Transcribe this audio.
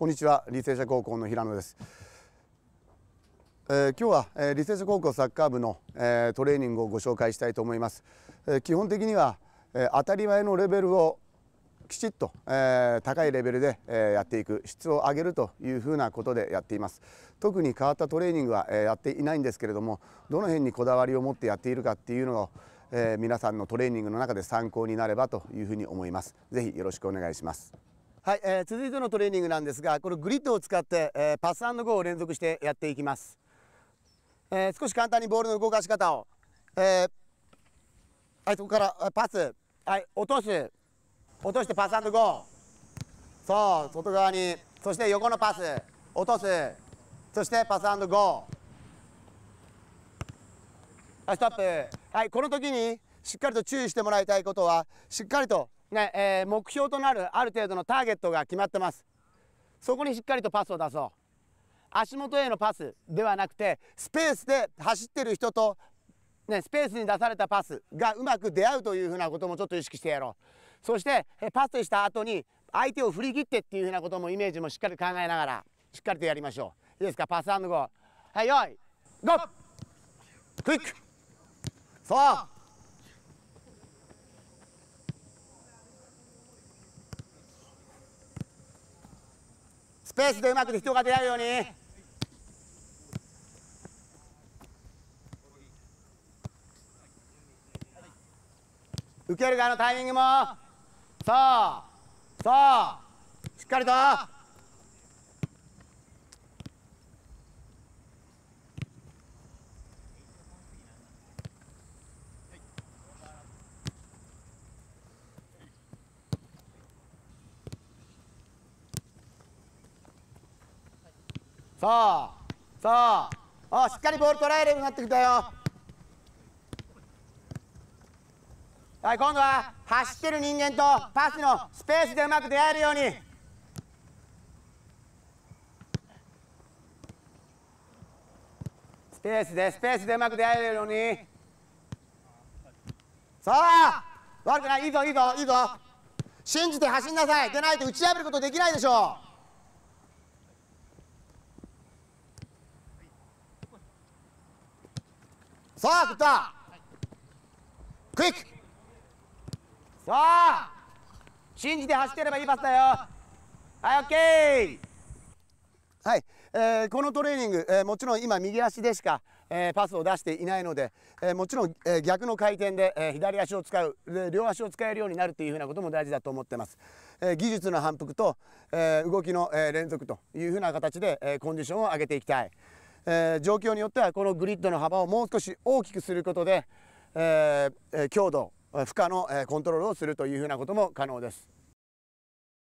こんにちは履正社高校の平野です、えー、今日は、えー、履正社高校サッカー部の、えー、トレーニングをご紹介したいと思います、えー、基本的には、えー、当たり前のレベルをきちっと、えー、高いレベルで、えー、やっていく質を上げるというふうなことでやっています特に変わったトレーニングは、えー、やっていないんですけれどもどの辺にこだわりを持ってやっているかっていうのを、えー、皆さんのトレーニングの中で参考になればというふうに思いますぜひよろしくお願いしますはい、えー、続いてのトレーニングなんですがこのグリッドを使って、えー、パスゴーを連続してやっていきます、えー、少し簡単にボールの動かし方を、えー、はいそこからパスはい落とす落としてパスゴーそう外側にそして横のパス落とすそしてパスゴーはいストップはいこの時にしっかりと注意してもらいたいことはしっかりとねえー、目標となるある程度のターゲットが決まってますそこにしっかりとパスを出そう足元へのパスではなくてスペースで走ってる人と、ね、スペースに出されたパスがうまく出会うというふうなこともちょっと意識してやろうそしてパスした後に相手を振り切ってっていうふうなこともイメージもしっかり考えながらしっかりとやりましょういいですかパスゴーはいよいゴークイックそうスペースでうまく人が出会うように。受ける側のタイミングもそうそうしっかりとそうそうおしっかりボール捉えるようになってきたよはい今度は走ってる人間とパスのスペースでうまく出会えるようにスペースでスペースでうまく出会えるようにそう悪くないいいぞいいぞいいぞ信じて走んなさいでないと打ち破ることできないでしょうさあ来た、はい、クイックさあ信じて走ってればいいパスだよはいオッケーはい、えー、このトレーニング、えー、もちろん今右足でしか、えー、パスを出していないので、えー、もちろん、えー、逆の回転で、えー、左足を使う両足を使えるようになるというふうなことも大事だと思ってます、えー、技術の反復と、えー、動きの、えー、連続というふうな形で、えー、コンディションを上げていきたいえー、状況によってはこのグリッドの幅をもう少し大きくすることで、えー、強度負荷のコントロールをするというふうなことも可能です。